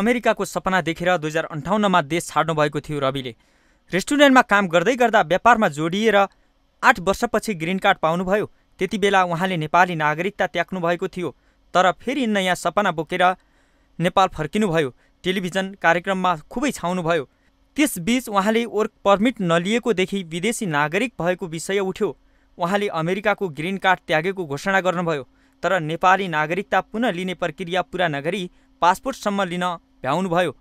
अमेरिकाको सपना देखेर दुई हजार अन्ठाउन्नमा देश छाड्नुभएको थियो रविले रेस्टुरेन्टमा काम गर्दै गर्दा व्यापारमा जोडिएर आठ वर्षपछि ग्रिन कार्ड पाउनुभयो त्यति बेला उहाँले नेपाली नागरिकता त्याग्नु भएको थियो तर फेरि नयाँ सपना बोकेर नेपाल फर्किनुभयो टेलिभिजन कार्यक्रममा खुबै छाउनुभयो त्यसबीच उहाँले वर्क पर्मिट नलिएकोदेखि विदेशी नागरिक भएको विषय उठ्यो उहाँले अमेरिकाको ग्रिन कार्ड त्यागेको घोषणा गर्नुभयो तर नेपाली नागरिकता पुनः लिने प्रक्रिया पुरा नगरी पासपोर्टसम्म लिन भ्याउनुभयो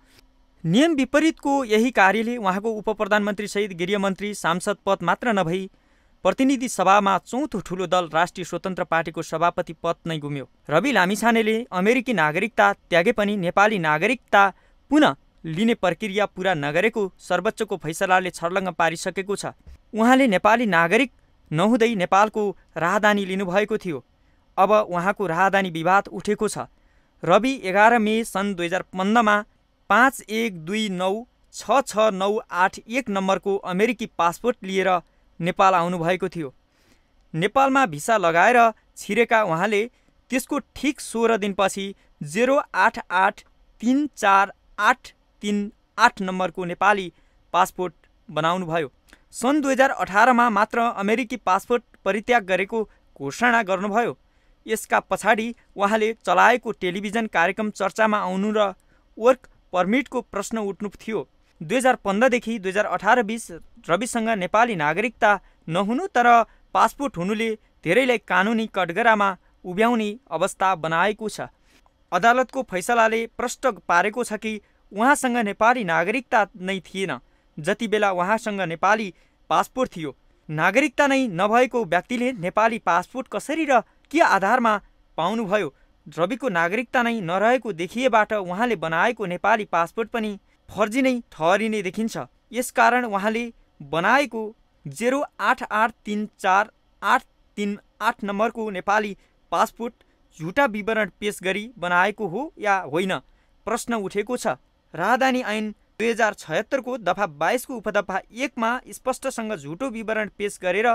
नियम विपरीतको यही कार्यले उहाँको उप प्रधानमन्त्रीसहित गृहमन्त्री सांसद पद मात्र नभई प्रतिनिधि सभामा चौथो ठुलो दल राष्ट्रिय स्वतन्त्र पार्टीको सभापति पद नै गुम्यो रवि लामिछानेले अमेरिकी नागरिकता त्यागे पनि नेपाली नागरिकता पुनः लिने प्रक्रिया पुरा नगरेको सर्वोच्चको फैसलाले छर्लङ्ग पारिसकेको छ उहाँले नेपाली नागरिक नहुँदै नेपालको राहदानी लिनुभएको थियो अब उहाँको राहदानी विवाद उठेको छ रवि एघार मे सन् दुई हजार पन्ध्रमा पाँच एक दुई नौ छ छ नौ आठ एक नम्बरको अमेरिकी पासपोर्ट लिएर नेपाल आउनुभएको थियो नेपालमा भिसा लगाएर छिरेका उहाँले त्यसको ठिक सोह्र दिनपछि जेरो आठ आठ तिन चार आठ तिन आठ नम्बरको नेपाली पासपोर्ट बनाउनुभयो सन् दुई हजार अठारमा मात्र अमेरिकी पासपोर्ट परित्याग गरेको घोषणा गर्नुभयो यसका पछाडि उहाँले चलाएको टेलिभिजन कार्यक्रम चर्चामा आउनु र वर्क पर्मिटको प्रश्न उठ्नु थियो दुई हजार पन्ध्रदेखि दुई हजार अठार बिस रविसँग नेपाली नागरिकता नहुनु तर पासपोर्ट हुनुले धेरैलाई कानुनी कटगरामा उभ्याउने अवस्था बनाएको छ अदालतको फैसलाले प्रष्ट पारेको छ कि उहाँसँग नेपाली नागरिकता नै थिएन जति बेला उहाँसँग नेपाली पासपोर्ट थियो नागरिकता नै नभएको व्यक्तिले नेपाली पासपोर्ट कसरी र के आधारमा पाउनुभयो रविको नागरिकता नै नरहेको देखिएबाट उहाँले बनाएको नेपाली पासपोर्ट पनि फर्जी नै ठहरिने देखिन्छ यसकारण उहाँले बनाएको जेरो आठ आठ तिन चार आठ तिन आठ नम्बरको नेपाली पासपोर्ट झुटा विवरण पेस गरी बनाएको हो या होइन प्रश्न उठेको छ राहदानी ऐन दुई हजार छयत्तरको दफा बाइसको उपदफा एकमा स्पष्टसँग झुटो विवरण पेस गरेर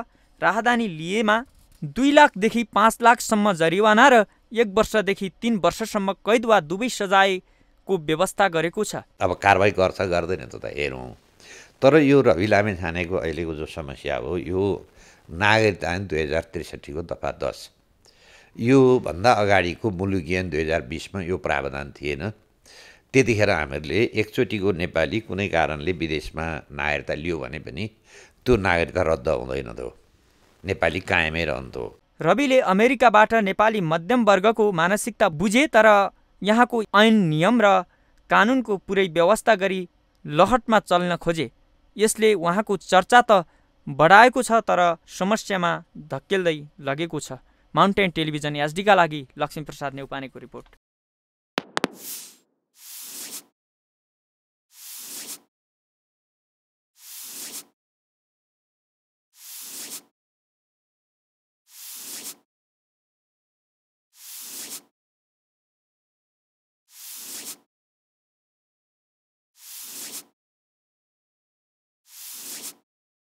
राहदानी लिएमा दुई लाखदेखि पाँच लाखसम्म जरिवाना र एक वर्षदेखि तिन वर्षसम्म कैद वा दुवै सजायको व्यवस्था गरेको छ अब कारवाही गर्छ गर्दैन त हेरौँ तर यो रवि लामे छानेको अहिलेको जो समस्या हो यो नागरिकता ऐन दुई हजार त्रिसठीको दफा दस योभन्दा अगाडिको मुलुकी ऐन दुई हजार बिसमा यो प्रावधान थिएन त्यतिखेर हामीहरूले एकचोटिको नेपाली कुनै कारणले विदेशमा नागरिकता लियो भने पनि त्यो नागरिकता रद्द हुँदैन थियो नेपाली कायमै रहन्थ्यो रविले अमेरिकाबाट नेपाली वर्गको मानसिकता बुझे तर यहाँको ऐन नियम र कानुनको पुरै व्यवस्था गरी लहटमा चल्न खोजे यसले उहाँको चर्चा त बढाएको छ तर समस्यामा धकेल्दै लगेको छ माउन्टेन टेलिभिजन एसडीका लागि लक्ष्मीप्रसाद नेउपानेको रिपोर्ट